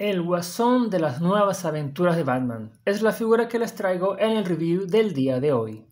El guasón de las nuevas aventuras de Batman es la figura que les traigo en el review del día de hoy.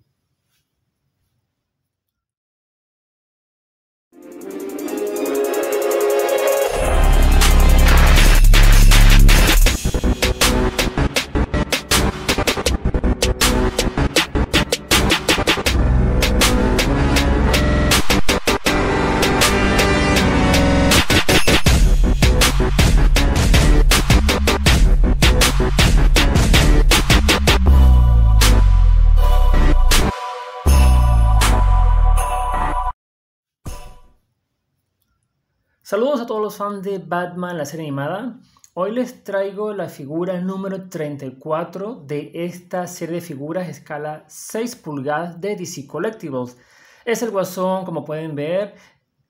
Saludos a todos los fans de Batman, la serie animada. Hoy les traigo la figura número 34 de esta serie de figuras escala 6 pulgadas de DC Collectibles. Es el guasón, como pueden ver,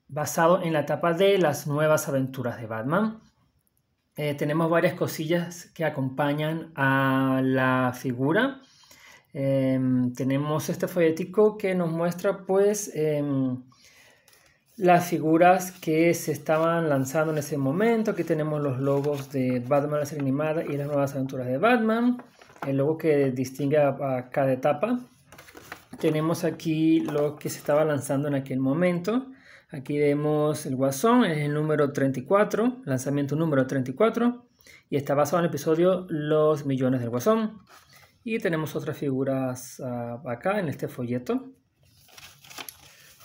basado en la etapa de las nuevas aventuras de Batman. Eh, tenemos varias cosillas que acompañan a la figura. Em, tenemos este folletico que nos muestra pues... Em, las figuras que se estaban lanzando en ese momento. Aquí tenemos los logos de Batman, la serie animada y las nuevas aventuras de Batman. El logo que distingue a, cada etapa. Tenemos aquí lo que se estaba lanzando en aquel momento. Aquí vemos el Guasón, es el número 34, lanzamiento número 34. Y está basado en el episodio Los Millones del Guasón. Y tenemos otras figuras ah, acá en este folleto.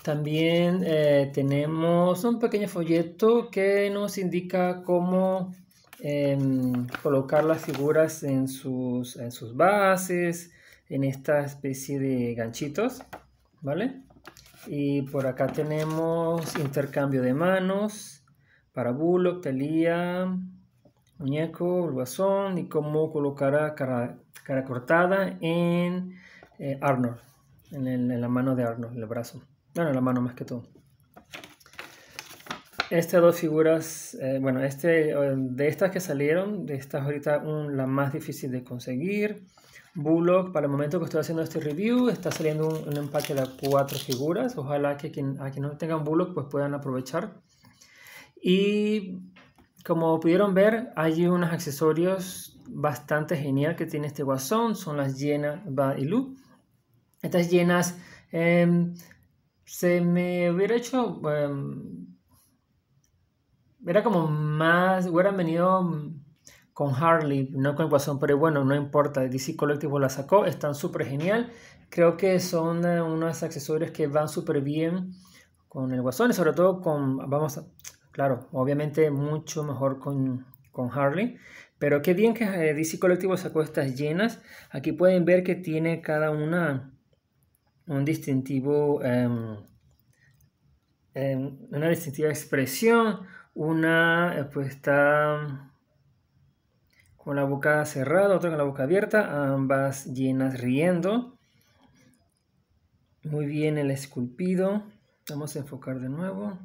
También eh, tenemos un pequeño folleto que nos indica cómo em, colocar las figuras en sus, en sus bases, en esta especie de ganchitos, ¿vale? Y por acá tenemos intercambio de manos para bulo, Talía, Muñeco, y cómo colocar cara, cara cortada en eh, Arnold, en, en la mano de Arnold, el brazo. En la mano más que todo. Estas dos figuras, eh, bueno, este, eh, de estas que salieron, de estas ahorita la más difícil de conseguir. Bullock, para el momento que estoy haciendo este review, está saliendo un, empaque de cuatro figuras. Ojalá que quien, a quien no tengan Bullock pues puedan aprovechar. Y como pudieron ver, hay unos accesorios bastante genial que tiene este guasón. Son las llenas Bad y Lu. Estas llenas... Eh, em, se me hubiera hecho... Em, era como más... Hubieran venido mm, con Harley, no con el Guasón, pero bueno, no importa. DC Collective la sacó, están súper genial. Creo que son eh, unos accesorios que van súper bien con el Guasón y sobre todo con... Vamos a... Claro, obviamente mucho mejor con, con Harley. Pero qué bien que eh, DC Colectivo sacó estas llenas. Aquí pueden ver que tiene cada una un distintivo, em, em, una distintiva expresión, una eh, pues está con la boca cerrada, otra con la boca abierta, ambas llenas riendo. Muy bien el esculpido, vamos a enfocar de nuevo.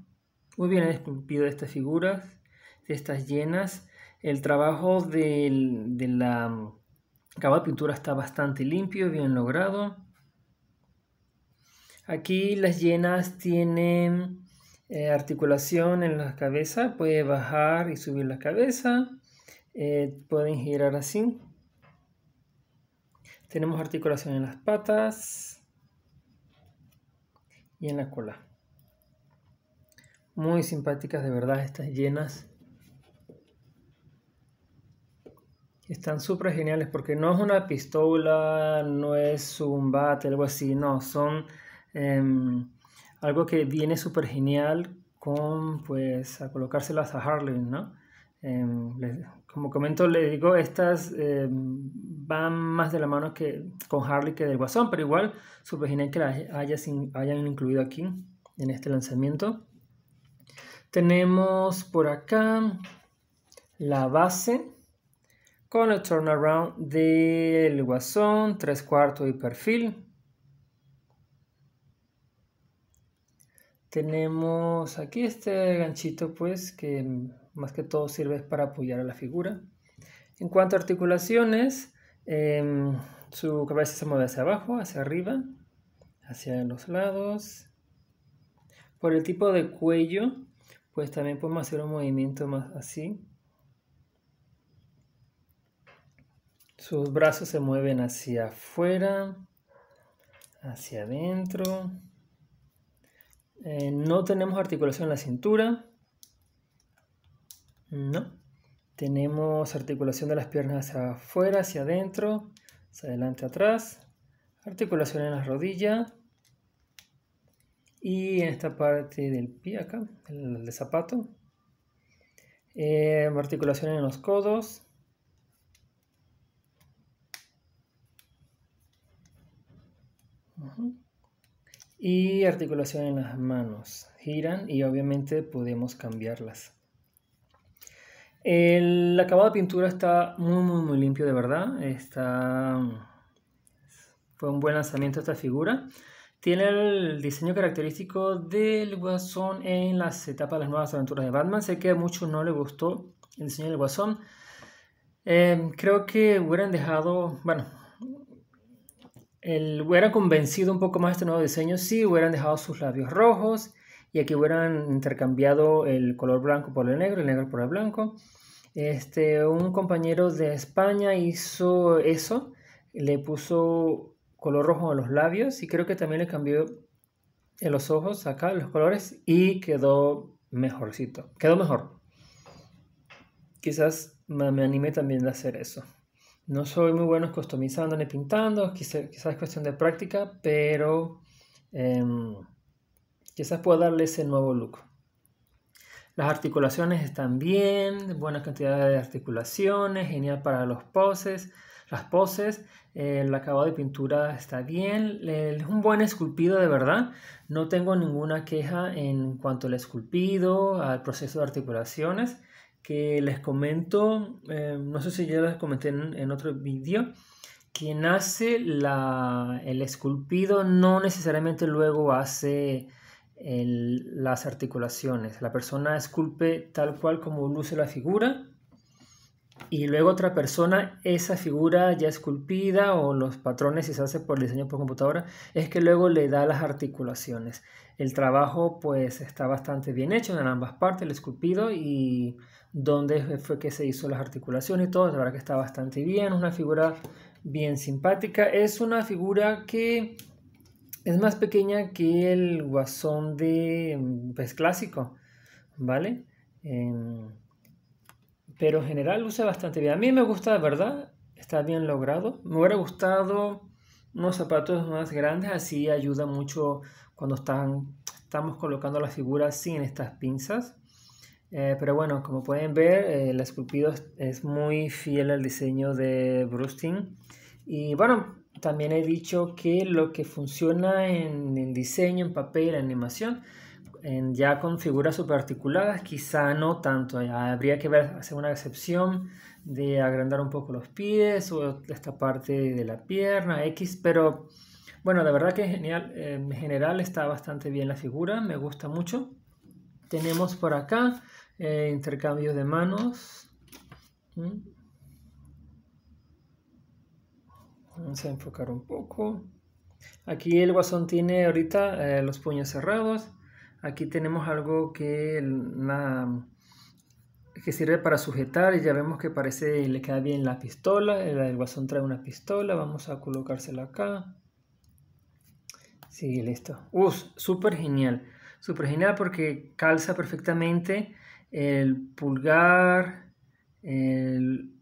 Muy bien el esculpido de estas figuras, de estas llenas. El trabajo de la cabal pintura está bastante limpio, bien logrado. Aquí las llenas tienen eh, articulación en la cabeza, puede bajar y subir la cabeza, eh, pueden girar así. Tenemos articulación en las patas y en la cola. Muy simpáticas de verdad estas llenas. Están súper geniales porque no es una pistola, no es un bate, algo así, no, son Em, algo que viene súper genial con, pues, a colocárselas a Harley ¿no? Em, como comento, le digo, estas em, van más de la mano que con Harley que del Guasón, pero igual súper genial que las hayan incluido aquí en este lanzamiento. Tenemos por acá la base con el turnaround del Guasón, tres cuartos y perfil. Tenemos aquí este ganchito, pues, que más que todo sirve para apoyar a la figura. En cuanto a articulaciones, em, su cabeza se mueve hacia abajo, hacia arriba, hacia los lados. Por el tipo de cuello, pues también podemos hacer un movimiento más así. Sus brazos se mueven hacia afuera, hacia adentro. Eh, no tenemos articulación en la cintura. No. Tenemos articulación de las piernas hacia afuera, hacia adentro, hacia adelante, atrás. Articulación en las rodillas. Y en esta parte del pie acá, el de zapato. Eh, articulación en los codos y articulación en las manos. Giran y obviamente podemos cambiarlas. El acabado de pintura está muy, muy, muy limpio de verdad. Está... Fue un buen lanzamiento esta figura. Tiene el diseño característico del guasón en las etapas de las nuevas aventuras de Batman. Sé que a muchos no les gustó el diseño del guasón. Eh, creo que hubieran dejado, bueno, el, hubiera convencido un poco más este nuevo diseño si hubieran dejado sus labios rojos y aquí hubieran intercambiado el color blanco por el negro, el negro por el blanco. Este, un compañero de España hizo eso, le puso color rojo a los labios y creo que también le cambió en los ojos acá los colores y quedó mejorcito, quedó mejor. Quizás me, animé también a hacer eso. No soy muy bueno customizando ni pintando, quizás es cuestión de práctica, pero em, quizás pueda darle ese nuevo look. Las articulaciones están bien, buena cantidad de articulaciones, genial para los poses, las poses, eh, el acabado de pintura está bien, es un buen esculpido de verdad, no tengo ninguna queja en cuanto al esculpido, al proceso de articulaciones que les comento, eh, no sé si ya les comenté en, otro vídeo, quien hace el esculpido no necesariamente luego hace las articulaciones. La persona esculpe tal cual como luce la figura y luego otra persona, esa figura ya esculpida o los patrones si se hace por diseño por computadora, es que luego le da las articulaciones. El trabajo pues está bastante bien hecho en ambas partes, el esculpido y donde fue que se hizo las articulaciones y todo. La verdad que está bastante bien, una figura bien simpática. Es una figura que es más pequeña que el guasón de pez pues, clásico, ¿vale? Em, pero en general luce bastante bien. A mí me gusta, de verdad, está bien logrado. Me hubiera gustado unos zapatos más grandes, así ayuda mucho cuando están, estamos colocando las figuras sin estas pinzas. Eh, pero bueno, como pueden ver, eh, el la esculpido es muy fiel al diseño de Brustin. Y bueno, también he dicho que lo que funciona en el diseño, en papel, en animación, en, ya con figuras articuladas quizá no tanto. habría que ver, hacer una excepción de agrandar un poco los pies o esta parte de la pierna, X, pero bueno, de verdad que genial, en general está bastante bien la figura, me gusta mucho. Tenemos por acá eh, intercambio de manos. Mm. Vamos a enfocar un poco. Aquí el guasón tiene ahorita eh, los puños cerrados. Aquí tenemos algo que, que sirve para sujetar y ya vemos que parece le queda bien la pistola. El, guasón trae una pistola. Vamos a colocársela acá. Sí, listo. Uh, súper genial. super genial porque calza perfectamente el pulgar, en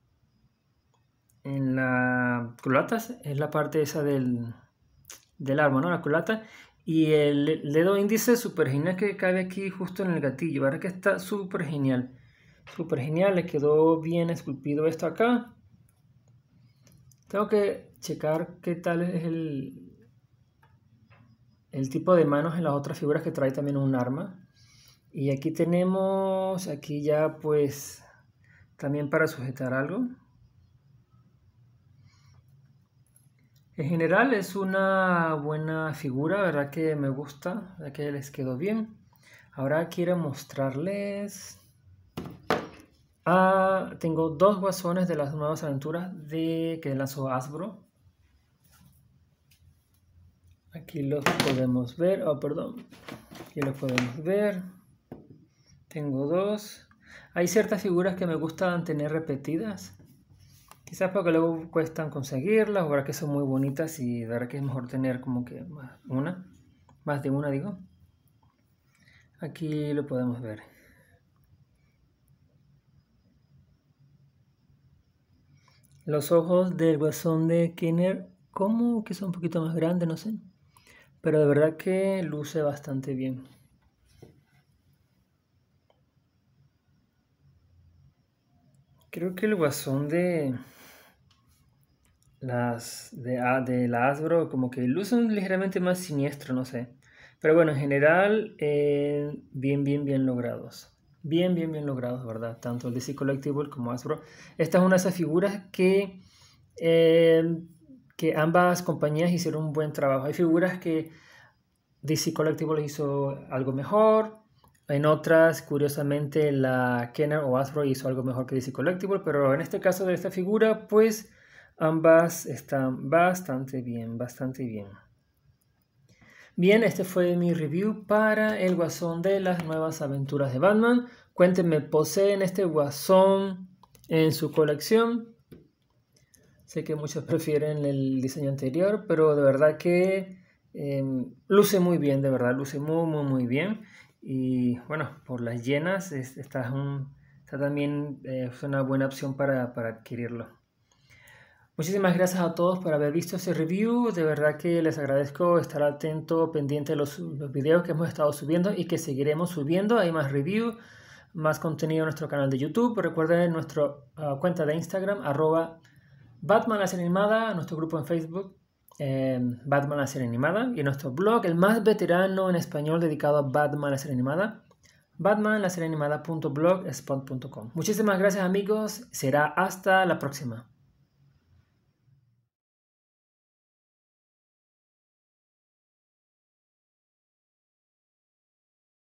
la culata, es la parte esa del, del arma, ¿no? La culata. Y el, dedo índice super genial que cabe aquí justo en el gatillo. ¿verdad que está súper genial. Súper genial, le quedó bien esculpido esto acá. Tengo que checar qué tal es el, el tipo de manos en las otras figuras que trae también un arma. Y aquí tenemos, aquí ya pues, también para sujetar algo. En general es una buena figura, ¿verdad? Que me gusta, Que les quedó bien. Ahora quiero mostrarles... Ah, tengo dos guasones de las nuevas aventuras de que lanzó Asbro. Aquí los podemos ver, oh perdón, aquí los podemos ver. Tengo dos. Hay ciertas figuras que me gustan tener repetidas. Quizás porque luego cuestan conseguirlas, o que son muy bonitas y de verdad que es mejor tener como que una, más de una digo. Aquí lo podemos ver. Los ojos del guasón de Kinner, como que son un poquito más grandes, no sé. Pero de verdad que luce bastante bien. Creo que el guasón de las de, ah, la Asbro como que lucen ligeramente más siniestro, no sé. Pero bueno, en general, eh, bien, bien, bien logrados. Bien, bien, bien logrados, ¿verdad? Tanto el DC Collectible como Asbro. Esta es una de esas figuras que, eh, que ambas compañías hicieron un buen trabajo. Hay figuras que DC Collectible hizo algo mejor, en otras, curiosamente, la Kenner o Hasbro hizo algo mejor que DC Collectible, pero en este caso de esta figura, pues ambas están bastante bien, bastante bien. Bien, este fue mi review para el guasón de las nuevas aventuras de Batman. Cuéntenme, ¿poseen este guasón en su colección? Sé que muchos prefieren el diseño anterior, pero de verdad que em, luce muy bien, de verdad, luce muy, muy, muy bien. Y bueno, por las llenas, esta, también eh, es una buena opción para, adquirirlo. Muchísimas gracias a todos por haber visto este review. De verdad que les agradezco estar atento, pendiente de los, videos que hemos estado subiendo y que seguiremos subiendo. Hay más review, más contenido en nuestro canal de YouTube. Recuerden nuestra ah, cuenta de Instagram, arroba Batman Animada, nuestro grupo en Facebook, Em, batman la serie animada, y nuestro blog, el más veterano en español dedicado a Batman la serie animada, batman la Muchísimas gracias amigos, será hasta la próxima.